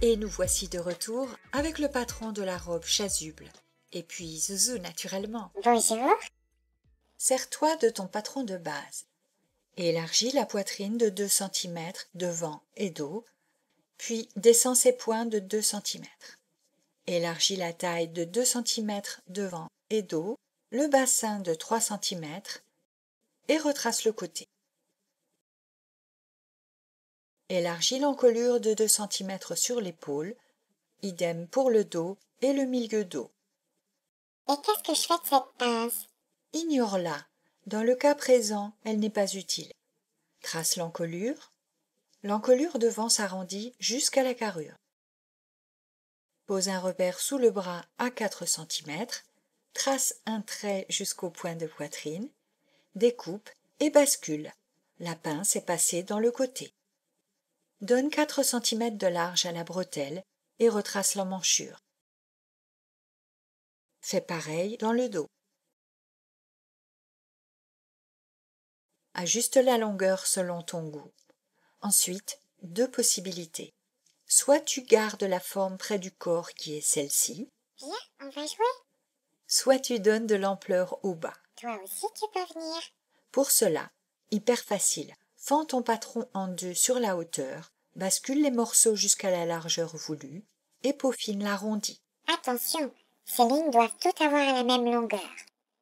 Et nous voici de retour avec le patron de la robe chasuble. Et puis Zouzou, naturellement. Bonjour. Sers-toi de ton patron de base. élargis la poitrine de 2 cm devant et dos, puis descends ses points de 2 cm. Élargis la taille de 2 cm devant et dos, le bassin de 3 cm et retrace le côté. Élargis l'encolure de 2 cm sur l'épaule, idem pour le dos et le milieu dos. Et qu'est-ce que je fais de cette pince Ignore-la. Dans le cas présent, elle n'est pas utile. Trace l'encolure. L'encolure devant s'arrondit jusqu'à la carrure. Pose un repère sous le bras à 4 cm trace un trait jusqu'au point de poitrine, découpe et bascule. La pince est passée dans le côté. Donne 4 cm de large à la bretelle et retrace l'emmanchure. Fais pareil dans le dos. Ajuste la longueur selon ton goût. Ensuite, deux possibilités. Soit tu gardes la forme près du corps qui est celle-ci. Viens, on va jouer soit tu donnes de l'ampleur au bas. Toi aussi tu peux venir. Pour cela, hyper facile, fends ton patron en deux sur la hauteur, bascule les morceaux jusqu'à la largeur voulue et peaufine l'arrondi. Attention, ces lignes doivent toutes avoir la même longueur.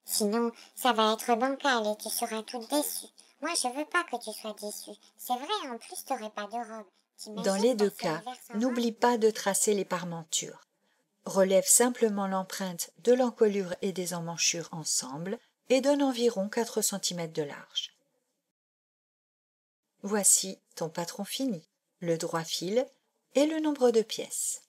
Sinon, ça va être bancal et tu seras toute déçue. Moi, je veux pas que tu sois déçue. C'est vrai, en plus, tu t'aurais pas de robe. Dans les deux cas, n'oublie pas de tracer les parmentures relève simplement l'empreinte de l'encolure et des emmanchures ensemble et donne environ 4 cm de large. Voici ton patron fini, le droit fil et le nombre de pièces.